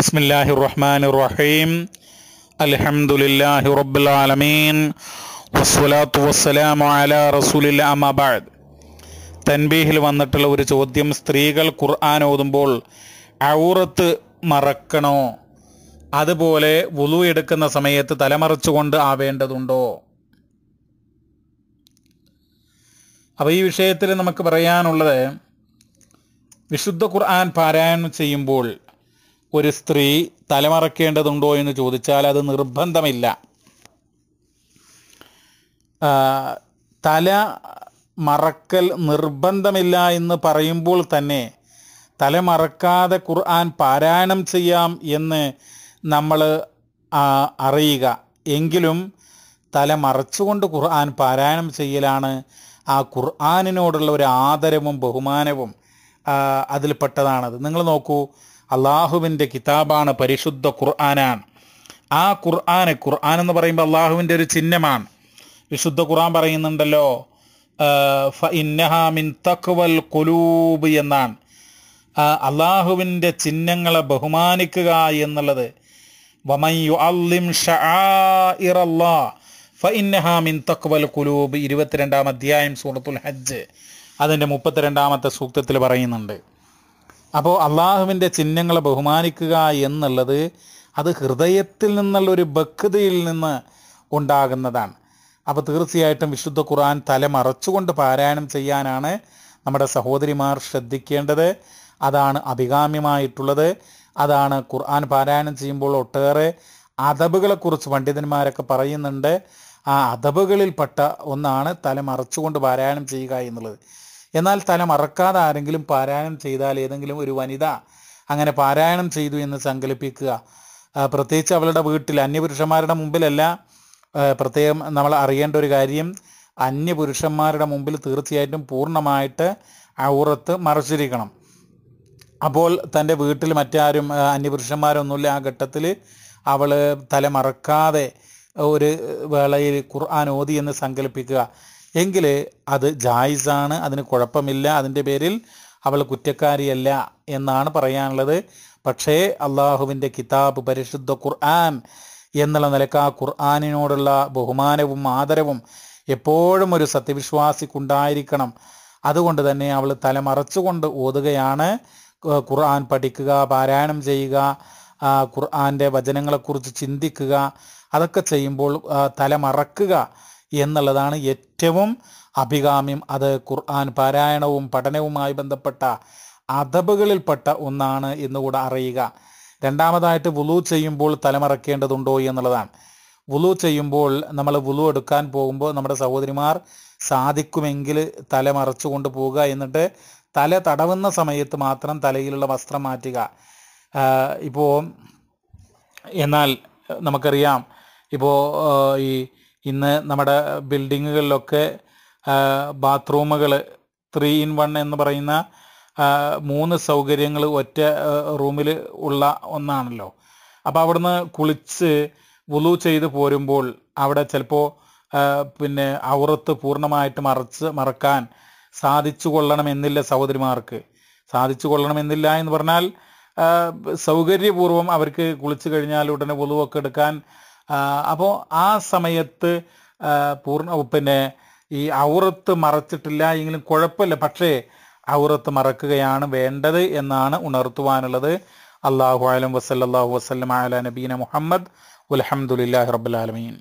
ബിസ്മില്ലാഹി റഹ്മാൻ റഹീം അലഹമുല്ലാഹി റബ്ബുൽ ആലമീൻ വസ്സലാത്തു വസ്സലാം അല റസൂലിൽ അമബാദ് തൻബീഹിൽ വന്നിട്ടുള്ള ഒരു ചോദ്യം സ്ത്രീകൾ ഖുർആൻ ഓതുമ്പോൾ ഔറത്ത് മറക്കണോ അതുപോലെ വുളു എടുക്കുന്ന സമയത്ത് തലമറച്ചുകൊണ്ട് ആവേണ്ടതുണ്ടോ അപ്പോൾ ഈ വിഷയത്തിൽ നമുക്ക് പറയാനുള്ളത് വിശുദ്ധ ഖുർആൻ പാരായണം ചെയ്യുമ്പോൾ ഒരു സ്ത്രീ തലമറക്കേണ്ടതുണ്ടോ എന്ന് ചോദിച്ചാൽ അത് നിർബന്ധമില്ല തല മറക്കൽ നിർബന്ധമില്ല എന്ന് പറയുമ്പോൾ തന്നെ തല മറക്കാതെ ഖുർആൻ പാരായണം ചെയ്യാം എന്ന് നമ്മൾ അറിയുക എങ്കിലും തല മറച്ചുകൊണ്ട് ഖുർആൻ പാരായണം ചെയ്യലാണ് ആ ഖുർആാനിനോടുള്ള ഒരു ആദരവും ബഹുമാനവും അതിൽപ്പെട്ടതാണത് നിങ്ങൾ നോക്കൂ അള്ളാഹുവിൻ്റെ കിതാബാണ് പരിശുദ്ധ ഖുർആനാണ് ആ ഖുർആന് ഖുർആൻ എന്ന് പറയുമ്പോൾ അള്ളാഹുവിൻ്റെ ഒരു ചിഹ്നമാണ് വിശുദ്ധ ഖുർആൻ പറയുന്നുണ്ടല്ലോ ഇന്നഹാമിൻ തക്വൽ കൊലൂബ് എന്നാണ് അള്ളാഹുവിൻ്റെ ചിഹ്നങ്ങളെ ബഹുമാനിക്കുക എന്നുള്ളത് ഫഇന്നഹാമിൻ തക്വൽ കുലൂബ് ഇരുപത്തിരണ്ടാം അധ്യായം സൂറത്തുൽ ഹജ്ജ് അതിൻ്റെ മുപ്പത്തിരണ്ടാമത്തെ സൂക്തത്തിൽ പറയുന്നുണ്ട് അപ്പോൾ അള്ളാഹുവിൻ്റെ ചിഹ്നങ്ങളെ ബഹുമാനിക്കുക എന്നുള്ളത് അത് ഹൃദയത്തിൽ നിന്നുള്ള ഒരു ഭക്തിയിൽ നിന്ന് ഉണ്ടാകുന്നതാണ് അപ്പോൾ തീർച്ചയായിട്ടും വിശുദ്ധ ഖുർആൻ തലമറച്ചുകൊണ്ട് പാരായണം ചെയ്യാനാണ് നമ്മുടെ സഹോദരിമാർ ശ്രദ്ധിക്കേണ്ടത് അതാണ് അഭികാമ്യമായിട്ടുള്ളത് അതാണ് ഖുർആൻ പാരായണം ചെയ്യുമ്പോൾ ഒട്ടേറെ അതബുകളെക്കുറിച്ച് പണ്ഡിതന്മാരൊക്കെ പറയുന്നുണ്ട് ആ അതബുകളിൽപ്പെട്ട ഒന്നാണ് തലമറച്ചുകൊണ്ട് പാരായണം ചെയ്യുക എന്നുള്ളത് എന്നാൽ തല മറക്കാതെ ആരെങ്കിലും പാരായണം ചെയ്താൽ ഏതെങ്കിലും ഒരു വനിത അങ്ങനെ പാരായണം ചെയ്തു എന്ന് സങ്കല്പിക്കുക പ്രത്യേകിച്ച് അവളുടെ വീട്ടിൽ അന്യപുരുഷന്മാരുടെ മുമ്പിലല്ല പ്രത്യേകം നമ്മൾ അറിയേണ്ട ഒരു കാര്യം അന്യപുരുഷന്മാരുടെ മുമ്പിൽ തീർച്ചയായിട്ടും പൂർണ്ണമായിട്ട് ഔറത്ത് മറച്ചിരിക്കണം അപ്പോൾ തൻ്റെ വീട്ടിൽ മറ്റാരും അന്യപുരുഷന്മാരൊന്നുമില്ല ആ ഘട്ടത്തിൽ അവൾ തല മറക്കാതെ ഒരു വേളയിൽ ഖുർആൻ ഓതി എന്ന് സങ്കല്പിക്കുക എങ്കിൽ അത് ജായിസാണ് അതിന് കുഴപ്പമില്ല അതിൻ്റെ പേരിൽ അവൾ കുറ്റക്കാരിയല്ല എന്നാണ് പറയാനുള്ളത് പക്ഷേ അള്ളാഹുവിൻ്റെ കിതാബ് പരിശുദ്ധ ഖുർആൻ എന്നുള്ള നിലക്ക് ആ ഖുർആാനിനോടുള്ള ബഹുമാനവും ആദരവും എപ്പോഴും ഒരു സത്യവിശ്വാസിക്കുണ്ടായിരിക്കണം അതുകൊണ്ട് തന്നെ അവൾ തലമറച്ചുകൊണ്ട് ഓതുകയാണ് ഖുർആൻ പഠിക്കുക പാരായണം ചെയ്യുക ഖുർആൻ്റെ വചനങ്ങളെക്കുറിച്ച് ചിന്തിക്കുക അതൊക്കെ ചെയ്യുമ്പോൾ തലമറക്കുക എന്നുള്ളതാണ് ഏറ്റവും അഭികാമ്യം അത് ഖുർആൻ പാരായണവും പഠനവുമായി ബന്ധപ്പെട്ട അതബുകളിൽപ്പെട്ട ഒന്നാണ് എന്നുകൂടെ അറിയുക രണ്ടാമതായിട്ട് വുലു ചെയ്യുമ്പോൾ തലമറക്കേണ്ടതുണ്ടോ എന്നുള്ളതാണ് വുലു ചെയ്യുമ്പോൾ നമ്മൾ വുലു എടുക്കാൻ പോകുമ്പോൾ നമ്മുടെ സഹോദരിമാർ സാധിക്കുമെങ്കിൽ തല കൊണ്ട് പോവുക എന്നിട്ട് തല തടവുന്ന സമയത്ത് മാത്രം തലയിലുള്ള വസ്ത്രം മാറ്റുക ഇപ്പോൾ എന്നാൽ നമുക്കറിയാം ഇപ്പോൾ ഈ ഇന്ന് നമ്മുടെ ബിൽഡിങ്ങുകളിലൊക്കെ ബാത്റൂമുകൾ ത്രീ ഇൻ വൺ എന്ന് പറയുന്ന മൂന്ന് സൗകര്യങ്ങൾ ഒറ്റ റൂമിൽ ഉള്ള ഒന്നാണല്ലോ അപ്പോൾ അവിടുന്ന് കുളിച്ച് വുളു ചെയ്ത് പോരുമ്പോൾ അവിടെ ചിലപ്പോൾ പിന്നെ ഔറത്ത് പൂർണ്ണമായിട്ട് മറച്ച് മറക്കാൻ സാധിച്ചു കൊള്ളണമെന്നില്ല സഹോദരിമാർക്ക് സാധിച്ചു കൊള്ളണമെന്നില്ല എന്ന് പറഞ്ഞാൽ സൗകര്യപൂർവ്വം അവർക്ക് കുളിച്ചു കഴിഞ്ഞാൽ ഉടനെ വുളുവൊക്കെ എടുക്കാൻ അപ്പോൾ ആ സമയത്ത് പൂർണ്ണ പിന്നെ ഈ ഔറത്ത് മറച്ചിട്ടില്ല എങ്കിലും കുഴപ്പമില്ല പക്ഷേ ഔറത്ത് മറക്കുകയാണ് വേണ്ടത് എന്നാണ് ഉണർത്തുവാനുള്ളത് അള്ളാഹു ആലം വസല്ലാഹു വസ്ലം ആല നബീന മുഹമ്മദ് അലഹമുല്ലാ റബ്ബുലാലമീൻ